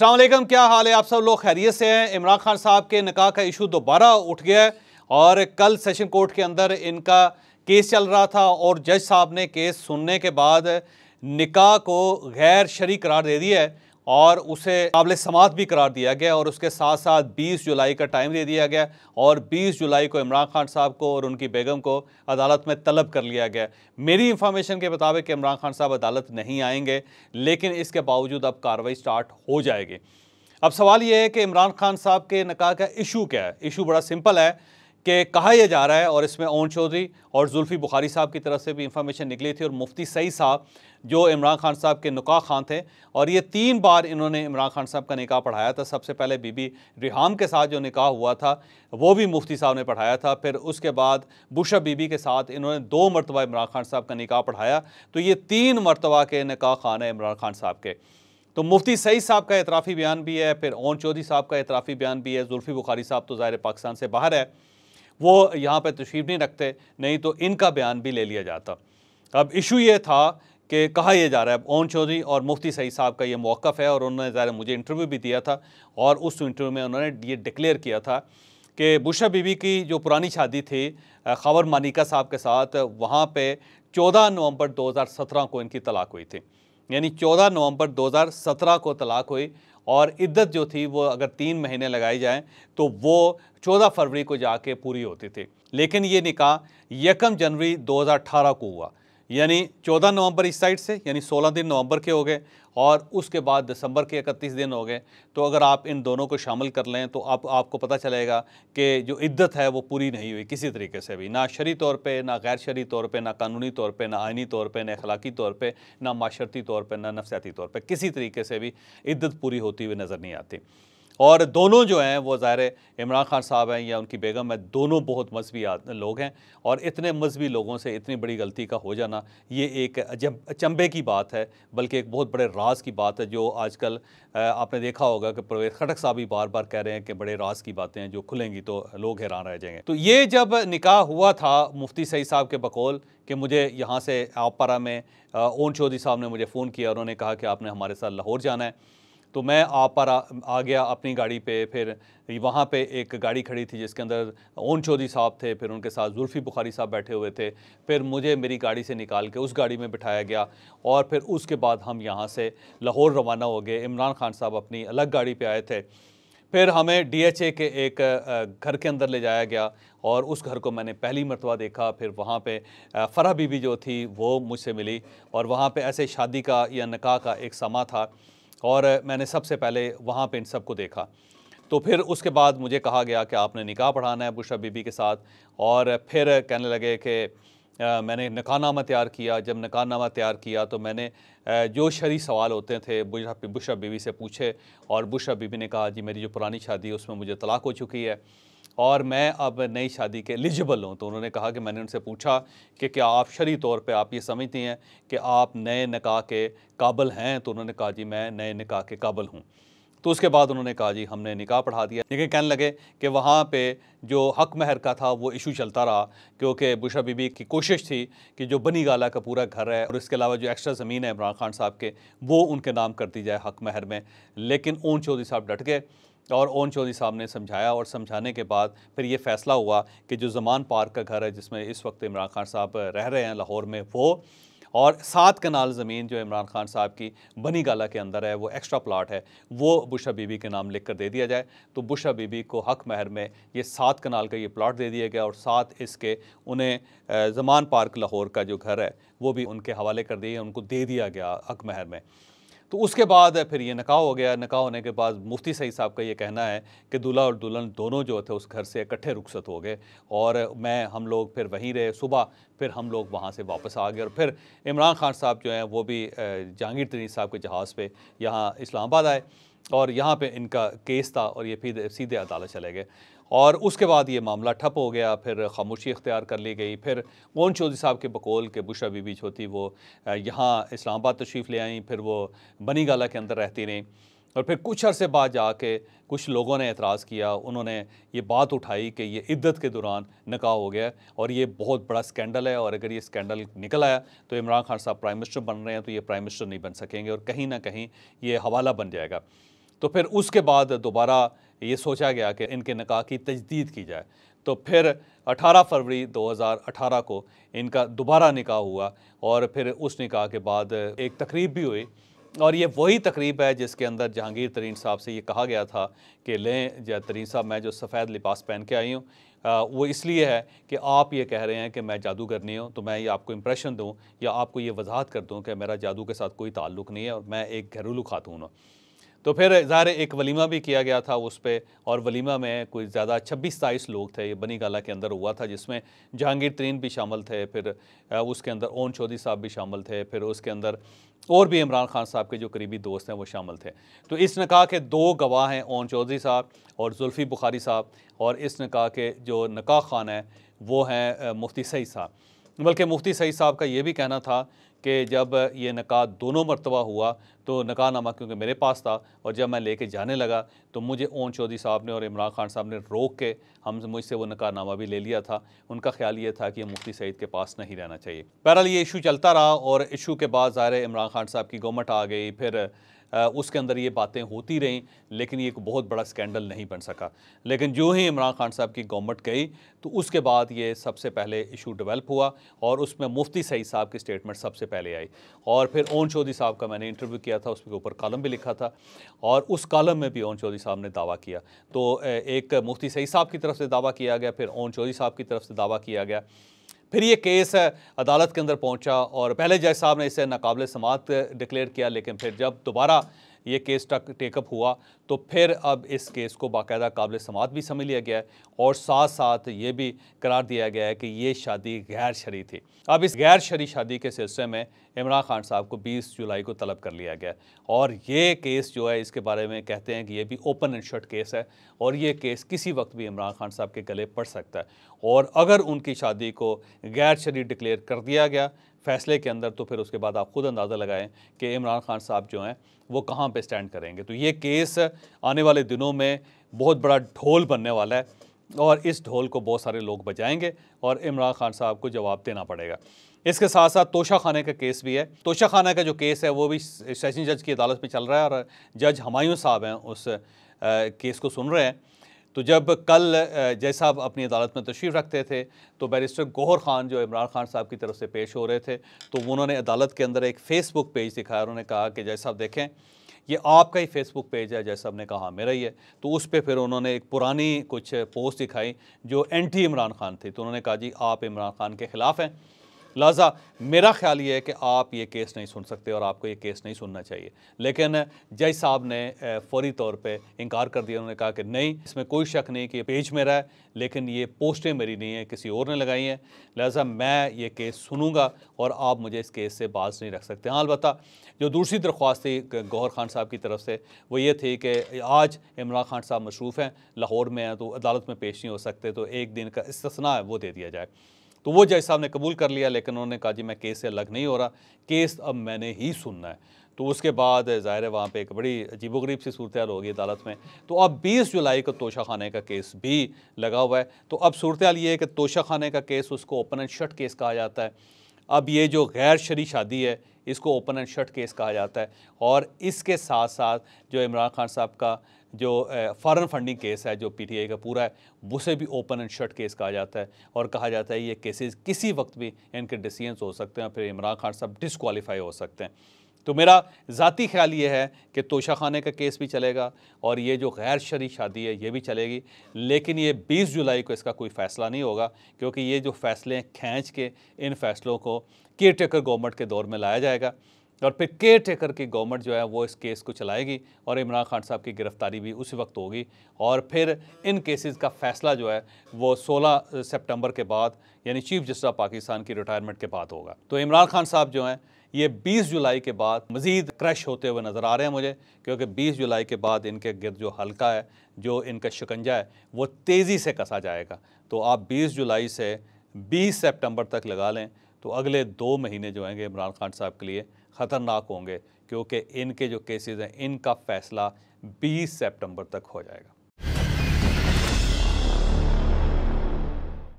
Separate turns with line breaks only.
असलम क्या हाल है आप सब लोग खैरियत से हैं इमरान खान साहब के निकाह का इशू दोबारा उठ गया है और कल सेशन कोर्ट के अंदर इनका केस चल रहा था और जज साहब ने केस सुनने के बाद निकाह को गैर शरी करार दे दिया है और उसे काबिल समात भी करार दिया गया और उसके साथ साथ 20 जुलाई का टाइम दे दिया गया और 20 जुलाई को इमरान खान साहब को और उनकी बेगम को अदालत में तलब कर लिया गया मेरी इंफॉर्मेशन के मुताबिक इमरान खान साहब अदालत नहीं आएंगे लेकिन इसके बावजूद अब कार्रवाई स्टार्ट हो जाएगी अब सवाल यह है कि इमरान खान साहब के नकाह का इशू क्या है इशू बड़ा सिंपल है कि कहा यह जा रहा है और इसमें ओन चौधरी और जुल्फ़ी बुखारी साहब की तरफ से भी इंफॉर्मेशन निकली थी और मुफ्ती सई साहब जो इमरान खान साहब के नुका खान थे और ये तीन बार इन्होंने इमरान खान साहब का निकाह पढ़ाया था सबसे पहले बीबी रिहाम के साथ जो निकाह हुआ था वो भी मुफ्ती साहब ने पढ़ाया था फिर उसके बाद बुशा बीबी के साथ इन्होंने दो मरतबा इमरान खान साहब का निकाह पढ़ाया तो ये तीन मरतबा के निका खान है इमरान खान साहब के तो मुफ्ती सईद साहब का एतराफ़ी बयान भी है फिर ओन चौधरी साहब का एतराफ़ी बयान भी है जुल्फ़ी बुखारी साहब तो ज़ाहिर पाकिस्तान से बाहर है वो यहाँ पर तशीफ नहीं रखते नहीं तो इनका बयान भी ले लिया जाता अब इशू ये था कि कहा यह जा रहा है ओन चौधरी और मुफ्ती सईद साहब का ये मौक़ है और उन्होंने ज़्यादा मुझे इंटरव्यू भी दिया था और उस इंटरव्यू में उन्होंने ये डिक्लेयर किया था कि बुशा बीबी की जो पुरानी शादी थी खबर मानिका साहब के साथ वहाँ पे 14 नवंबर 2017 को इनकी तलाक हुई थी यानी 14 नवंबर 2017 को तलाक हुई और इद्दत जो थी वो अगर तीन महीने लगाई जाए तो वो 14 फरवरी को जाके पूरी होती थी लेकिन ये निकाह यकम जनवरी 2018 को हुआ यानी 14 नवंबर इस साइड से यानी 16 दिन नवंबर के हो गए और उसके बाद दिसंबर के 31 दिन हो गए तो अगर आप इन दोनों को शामिल कर लें तो आप आपको पता चलेगा कि जो इद्दत है वो पूरी नहीं हुई किसी तरीके से भी ना शरी तौर पे ना गैर शरी तौर पे ना कानूनी तौर पे ना आइनी तौर पे ना अखलाकी तौर पे ना माशरती तौर पे ना नफसियाती तौर पे किसी तरीके से भी इद्दत पूरी होती हुई नज़र नहीं आती और दोनों जो हैं वो ज़ाहिर इमरान खान साहब हैं या उनकी बेगम है दोनों बहुत मजहबी लोग हैं और इतने मजहबी लोगों से इतनी बड़ी गलती का हो जाना ये एक अजब चंबे की बात है बल्कि एक बहुत बड़े राज की बात है जो आजकल आपने देखा होगा कि प्रवेश खटक साहब भी बार बार कह रहे हैं कि बड़े राज की बातें हैं जो खुलेंगी तो लोग हैरान रह जाएंगे तो ये जब निकाह हुआ था मुफ्ती सईद साहब के बकौल कि मुझे यहाँ से आपारा में ओन चौधरी साहब ने मुझे फ़ोन किया उन्होंने कहा कि आपने हमारे साथ लाहौर जाना है तो मैं आप पर आ, आ गया अपनी गाड़ी पे फिर वहाँ पे एक गाड़ी खड़ी थी जिसके अंदर ओन चौधरी साहब थे फिर उनके साथ जुल्फ़ी बुखारी साहब बैठे हुए थे फिर मुझे मेरी गाड़ी से निकाल के उस गाड़ी में बिठाया गया और फिर उसके बाद हम यहाँ से लाहौर रवाना हो गए इमरान खान साहब अपनी अलग गाड़ी पर आए थे फिर हमें ए के एक घर के अंदर ले जाया गया और उस घर को मैंने पहली मरतबा देखा फिर वहाँ पे फ़रा बीबी जो थी वो मुझसे मिली और वहाँ पे ऐसे शादी का या निकाह का एक समा था और मैंने सबसे पहले वहाँ पर इन सबको देखा तो फिर उसके बाद मुझे कहा गया कि आपने निकाह पढ़ाना है बुशा बीबी के साथ और फिर कहने लगे कि मैंने नकानामा तैयार किया जब नकानामा तैयार किया तो मैंने जो शरी सवाल होते थे बुशा बुशा बीबी से पूछे और बुशा बीबी ने कहा जी मेरी जो पुरानी शादी है उसमें मुझे तलाक हो चुकी है और मैं अब नई शादी के एलिजिबल हूँ तो उन्होंने कहा कि मैंने उनसे पूछा कि क्या आप शरी तौर पे आप ये समझती हैं कि आप नए निकाह के काबल हैं तो उन्होंने कहा जी मैं नए निकाह के काबल हूँ तो उसके बाद उन्होंने कहा जी हमने निकाह पढ़ा दिया लेकिन कहने लगे कि वहाँ पे जो हक महर का था वो इशू चलता रहा क्योंकि बुशा बीबी की कोशिश थी कि जो बनी गाला का पूरा घर है और इसके अलावा जो एक्स्ट्रा ज़मीन है इमरान खान साहब के वो उनके नाम कर दी जाए हक महर में लेकिन ओन चौधरी साहब डट गए और ओन चौधरी साहब ने समझाया और समझाने के बाद फिर ये फैसला हुआ कि जो जमान पार्क का घर है जिसमें इस वक्त इमरान खान साहब रह रहे हैं लाहौर में वो और सात कनाल ज़मीन जो इमरान खान साहब की बनी गाला के अंदर है वो एक्स्ट्रा प्लाट है वो बुशा बीबी के नाम लिख कर दे दिया जाए तो बुशा बीबी को हक महर में ये सात कनाल का ये प्लाट दे दिया गया और साथ इसके उन्हें जमान पार्क लाहौर का जो घर है वो भी उनके हवाले कर दिए उनको दे दिया गया हक महर में तो उसके बाद फिर ये नका हो गया निका होने के बाद मुफ्ती सईद साहब का ये कहना है कि दूल्हा और दुल्हन दोनों जो थे उस घर से इकट्ठे रुखसत हो गए और मैं हम लोग फिर वहीं रहे सुबह फिर हम लोग वहाँ से वापस आ गए और फिर इमरान खान साहब जो हैं वो भी जहांगीर तरीन साहब के जहाज़ पर यहाँ इस्लामाबाद आए और यहाँ पर इनका केस था और ये फिर सीधे अदालत चले गए और उसके बाद ये मामला ठप हो गया फिर खामोशी अख्तियार कर ली गई फिर मोहन चौधरी साहब के बकोल के बुशा बीबी थी वो यहाँ इस्लामाबाद तशरीफ़ ले आई फिर वो बनी गाला के अंदर रहती रहीं और फिर कुछ अरसे बाद जाके कुछ लोगों ने एतराज़ किया उन्होंने ये बात उठाई कि ये इद्दत के दौरान निका हो गया और ये बहुत बड़ा स्कैंडल है और अगर ये स्कैंडल निकल आया तो इमरान खान साहब प्राइम मिनिस्टर बन रहे हैं तो ये प्राइम मिनिस्टर नहीं बन सकेंगे और कहीं ना कहीं ये हवाला बन जाएगा तो फिर उसके बाद दोबारा ये सोचा गया कि इनके निकाह की तजदीद की जाए तो फिर 18 फरवरी 2018 को इनका दोबारा निकाह हुआ और फिर उस निकाह के बाद एक तकरीब भी हुई और ये वही तकरीब है जिसके अंदर जहांगीर तरीन साहब से ये कहा गया था कि लें जय तरीन साहब मैं जो सफ़ेद लिबास पहन के आई हूँ वो इसलिए है कि आप ये कह रहे हैं कि मैं जादूगर नहीं हूँ तो मैं ये आपको इम्प्रेशन दूँ या आपको ये वजाहत कर दूँ कि मेरा जादू के साथ कोई ताल्लुक़ नहीं है और मैं एक घरेलू खातून हूँ तो फिर ज़ाहिर एक वलीमा भी किया गया था उस पर और वलीमा में कोई ज़्यादा छब्बीस सताईस लोग थे ये बनी गाला के अंदर हुआ था जिसमें जहांगीर तरीन भी शामिल थे फिर उसके अंदर ओन चौधरी साहब भी शामिल थे फिर उसके अंदर और भी इमरान खान साहब के जो करीबी दोस्त हैं वो शामिल थे तो इस कहा के दो गवाह हैं ओन चौधरी साहब और जुल्फ़ी बुखारी साहब और इस कहा के जो नका खान हैं वो हैं मुफ्ती सही साहब बल्कि मुफ्ती सईद साहब का ये भी कहना था कि जब ये नका दोनों मरतबा हुआ तो नामा क्योंकि मेरे पास था और जब मैं लेके जाने लगा तो मुझे ओन चौधरी साहब ने और इमरान खान साहब ने रोक के हम मुझसे वो नामा भी ले लिया था उनका ख्याल ये था कि ये मुफ्ती सईद के पास नहीं रहना चाहिए बहरहाल ये इशू चलता रहा और इशू के बाद ज़ाहिर इमरान खान साहब की गवर्नमेंट आ गई फिर उसके अंदर ये बातें होती रहीं लेकिन ये एक बहुत बड़ा स्कैंडल नहीं बन सका लेकिन जो ही इमरान खान साहब की गवर्नमेंट गई तो उसके बाद ये सबसे पहले इशू डेवलप हुआ और उसमें मुफ्ती सईद साहब की स्टेटमेंट सबसे पहले आई और फिर ओन चौधरी साहब का मैंने इंटरव्यू किया था उसके ऊपर कॉलम भी लिखा था और उस कॉलम में भी ओन चौधरी साहब ने दावा किया तो एक मुफ्ती सईद साहब की तरफ से दावा किया गया फिर ओन चौधरी साहब की तरफ से दावा किया गया फिर ये केस अदालत के अंदर पहुंचा और पहले जज साहब ने इसे नाकबले समात डिक्लेयर किया लेकिन फिर जब दोबारा ये केस टेकअप हुआ तो फिर अब इस केस को बाकायदा काबिल समात भी समझ लिया गया है और साथ साथ ये भी करार दिया गया है कि ये शादी गैर शरी थी अब इस गैर शरी शादी के सिलसिले में इमरान खान साहब को 20 जुलाई को तलब कर लिया गया और ये केस जो है इसके बारे में कहते हैं कि ये भी ओपन एंड शर्ट केस है और ये केस किसी वक्त भी इमरान खान साहब के गले पड़ सकता है और अगर उनकी शादी को गैर शरी डिक्लेयर कर दिया गया फैसले के अंदर तो फिर उसके बाद आप खुद अंदाज़ा लगाएं कि इमरान खान साहब जो हैं वो कहाँ पे स्टैंड करेंगे तो ये केस आने वाले दिनों में बहुत बड़ा ढोल बनने वाला है और इस ढोल को बहुत सारे लोग बजाएंगे और इमरान खान साहब को जवाब देना पड़ेगा इसके साथ साथ तोशा खाना का केस भी है तोशा खाना का जो केस है वो भी सेशन जज की अदालत में चल रहा है और जज हमायूँ साहब हैं उस केस को सुन रहे हैं तो जब कल जय साहब अपनी अदालत में तशरीफ़ रखते थे तो बैरिस्टर गोहर खान जो इमरान खान साहब की तरफ से पेश हो रहे थे तो उन्होंने अदालत के अंदर एक फ़ेसबुक पेज दिखाया उन्होंने कहा कि जय साहब देखें ये आपका ही फेसबुक पेज है जैसा आपने कहा मेरा ही है तो उस पर फिर उन्होंने एक पुरानी कुछ पोस्ट दिखाई जो एंटी इमरान खान थी तो उन्होंने कहा जी आप इमरान खान के ख़िलाफ़ हैं लिहाजा मेरा ख्याल ये है कि आप ये केस नहीं सुन सकते और आपको ये केस नहीं सुनना चाहिए लेकिन जज साहब ने फौरी तौर पे इनकार कर दिया उन्होंने कहा कि नहीं इसमें कोई शक नहीं कि ये पेज मेरा है लेकिन ये पोस्टें मेरी नहीं है किसी और ने लगाई हैं लिहाजा मैं ये केस सुनूंगा और आप मुझे इस केस से बाज नहीं रख सकते हाँ अलबत् जो दूसरी दरख्वास्त थी गौहर खान साहब की तरफ से वो ये थी कि आज इमरान खान साहब मशरूफ़ हैं लाहौर में हैं तो अदालत में पेश नहीं हो सकते तो एक दिन का इस्तना है वो दे दिया जाए तो वो जज साहब ने कबूल कर लिया लेकिन उन्होंने कहा जी मैं केस से अलग नहीं हो रहा केस अब मैंने ही सुनना है तो उसके बाद ज़ाहिर है वहाँ पर एक बड़ी अजीबोगरीब सी सूरत हाल होगी अदालत में तो अब 20 जुलाई को तोशा खाने का केस भी लगा हुआ है तो अब सूरत ये है कि तोशा खाने का केस उसको ओपन एंड शट केस कहा जाता है अब ये जो गैर शरी शादी है इसको ओपन एंड शट केस कहा जाता है और इसके साथ साथ जो इमरान खान साहब का जो फ़ॉरन फंडिंग केस है जो पीटीआई का पूरा है उसे भी ओपन एंड शट केस कहा जाता है और कहा जाता है ये केसेस किसी वक्त भी इनके डिसीजन हो सकते हैं फिर इमरान खान साहब डिसकॉलीफाई हो सकते हैं तो मेरा ज़ाती ख्याल ये है कि तोशा खाने का केस भी चलेगा और ये जो गैर शरी शादी है ये भी चलेगी लेकिन ये 20 जुलाई को इसका कोई फ़ैसला नहीं होगा क्योंकि ये जो फ़ैसले खींच के इन फ़ैसलों को केयर टेकर गवर्नमेंट के दौर में लाया जाएगा और फिर केयर टेकर की गवर्नमेंट जो है वो इस केस को चलाएगी और इमरान खान साहब की गिरफ्तारी भी उसी वक्त होगी और फिर इन केसेस का फ़ैसला जो है वो 16 सितंबर के बाद यानी चीफ जस्टिस ऑफ पाकिस्तान की रिटायरमेंट के बाद होगा तो इमरान खान साहब जो हैं ये 20 जुलाई के बाद मज़ीद क्रश होते हुए नज़र आ रहे हैं मुझे क्योंकि 20 जुलाई के बाद इनके गिरद जो हल्का है जो इनका शिकंजा है वो तेज़ी से कसा जाएगा तो आप 20 जुलाई से 20 सितंबर तक लगा लें तो अगले दो महीने जो होंगे इमरान खान साहब के लिए ख़तरनाक होंगे क्योंकि इनके जो केसेज़ हैं इनका फ़ैसला बीस सेप्टंबर तक हो जाएगा